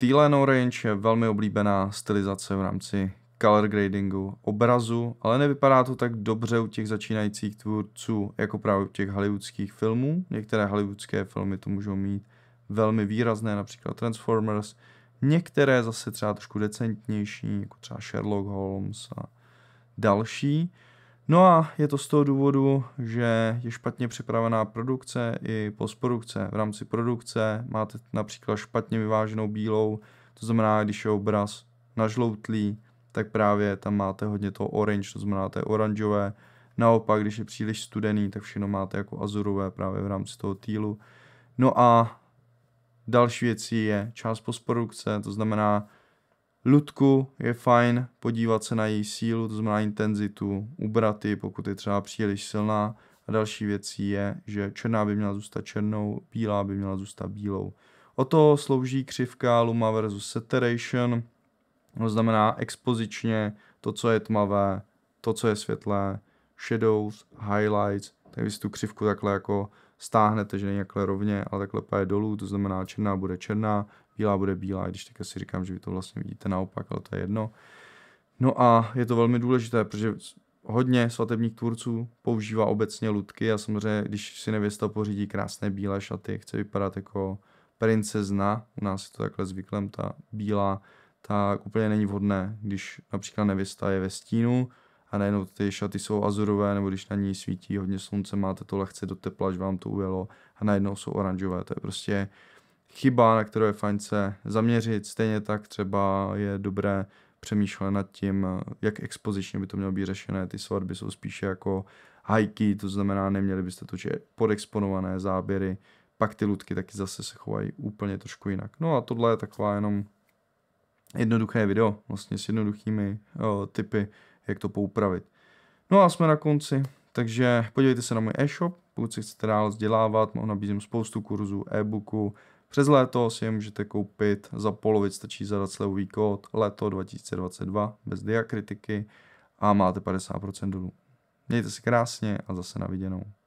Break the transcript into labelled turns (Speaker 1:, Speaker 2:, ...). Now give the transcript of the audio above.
Speaker 1: Teal Orange je velmi oblíbená stylizace v rámci color gradingu obrazu, ale nevypadá to tak dobře u těch začínajících tvůrců jako právě u těch hollywoodských filmů. Některé hollywoodské filmy to můžou mít velmi výrazné, například Transformers, některé zase třeba trošku decentnější, jako třeba Sherlock Holmes a další. No a je to z toho důvodu, že je špatně připravená produkce i postprodukce. V rámci produkce máte například špatně vyváženou bílou, to znamená, když je obraz nažloutlý, tak právě tam máte hodně toho orange, to znamená, to je oranžové. Naopak, když je příliš studený, tak všechno máte jako azurové právě v rámci toho týlu. No a další věcí je část postprodukce, to znamená, Ludku je fajn podívat se na její sílu, to znamená intenzitu, ubrat ji, pokud je třeba příliš silná. A další věcí je, že černá by měla zůstat černou, bílá by měla zůstat bílou. O to slouží křivka luma versus saturation, to znamená expozičně to, co je tmavé, to, co je světlé, shadows, highlights, tak vy si tu křivku takhle jako stáhne, takže není takhle rovně, ale takhle je dolů, to znamená černá bude černá, bílá bude bílá, i když teďka si říkám, že vy to vlastně vidíte naopak, ale to je jedno. No a je to velmi důležité, protože hodně svatebních tvůrců používá obecně lutky a samozřejmě, když si nevěsta pořídí krásné bílé šaty, chce vypadat jako princezna, u nás je to takhle zvyklem, ta bílá, tak úplně není vhodné, když například nevěsta je ve stínu, a nejenom ty šaty jsou azurové, nebo když na ní svítí hodně slunce, máte to lehce do tepla, že vám to ujelo a najednou jsou oranžové. To je prostě chyba, na kterou je fajn se zaměřit. Stejně tak třeba je dobré přemýšlet nad tím, jak expozičně by to mělo být řešené. Ty svatby jsou spíše jako hajky, to znamená, neměli byste že podexponované záběry, pak ty ludky taky zase se chovají úplně trošku jinak. No a tohle je taková jenom jednoduché video, vlastně s jednoduchými o, typy, jak to poupravit. No a jsme na konci, takže podívejte se na můj e-shop, pokud si chcete dál vzdělávat, nabízím spoustu kurzů, e-booků, přes léto si je můžete koupit, za polovic stačí zadat slevový kód léto 2022 bez diakritiky a máte 50% dolů. Mějte se krásně a zase na viděnou.